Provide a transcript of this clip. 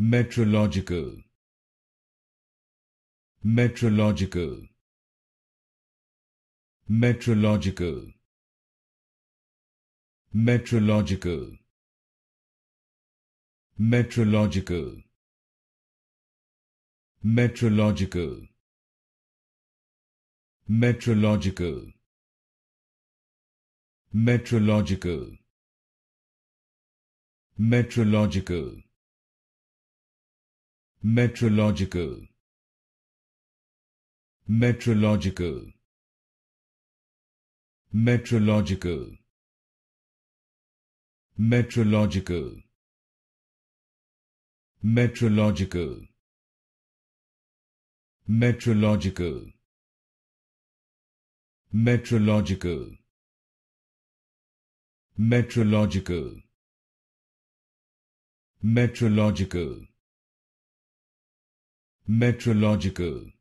metrological metrological metrological metrological metrological metrological metrological metrological metrological metrological metrological metrological metrological metrological metrological metrological metrological metrological metrological